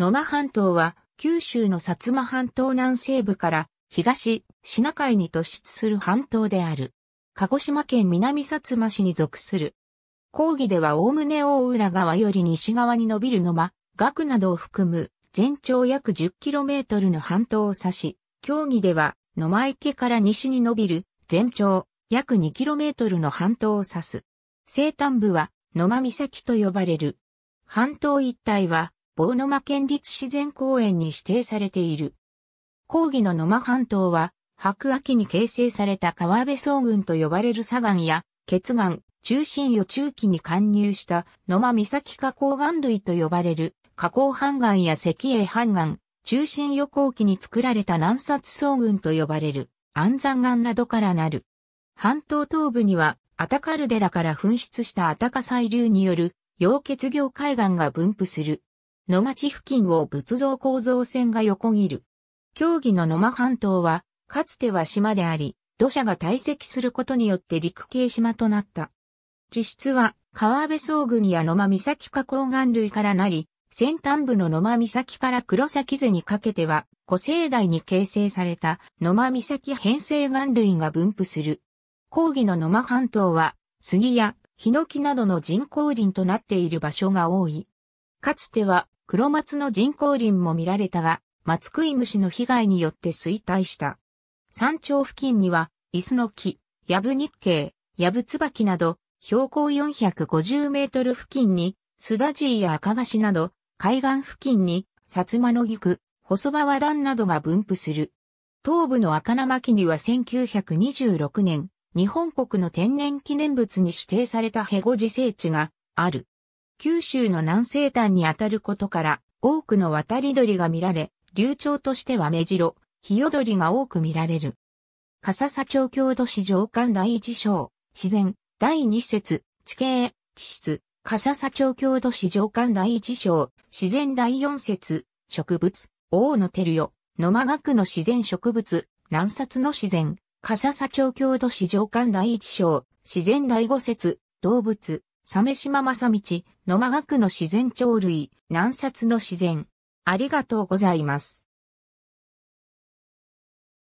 野間半島は九州の薩摩半島南西部から東、シナ海に突出する半島である。鹿児島県南薩摩市に属する。講義ではおおむね大浦川より西側に伸びる野間、岳などを含む全長約 10km の半島を指し、競技では野間池から西に伸びる全長約 2km の半島を指す。西端部は野間岬と呼ばれる。半島一帯は大沼県立自然公園に指定されている。講義の野間半島は、白亜紀に形成された川辺草群と呼ばれる砂岩や、血岩、中心与中期に貫入した野間岬河口岩類と呼ばれる、河口半岩や石英半岩、中心予後期に作られた南殺草群と呼ばれる、安山岩などからなる。半島東部には、アタカルデラから噴出したアタカ細流による、溶血業海岸が分布する。野町付近を仏像構造線が横切る。競技の野間半島は、かつては島であり、土砂が堆積することによって陸系島となった。地質は、川辺総群や野間岬河口岩類からなり、先端部の野間岬から黒崎瀬にかけては、古生代に形成された野間岬編成岩類が分布する。講義の野間半島は、杉やヒノキなどの人工林となっている場所が多い。かつては黒松の人工林も見られたが、松食い虫の被害によって衰退した。山頂付近には、椅子の木、ヤブ日系、ヤブ椿など、標高450メートル付近に、スダジーや赤菓子など、海岸付近に、薩摩の菊、細葉和ンなどが分布する。東部の赤名巻には1926年、日本国の天然記念物に指定されたヘゴ自生地がある。九州の南西端にあたることから多くの渡り鳥が見られ、流暢としては目白、ヒヨドリが多く見られる。笠佐町郷土史上館第一章、自然、第二節、地形、地質、笠佐町郷土史上館第一章、自然第四節、植物、王の照よ、野間学の自然植物、南札の自然、笠佐町郷土史上館第一章、自然第五節、動物、鮫島正道、野間学の自然鳥類、南札の自然。ありがとうございます。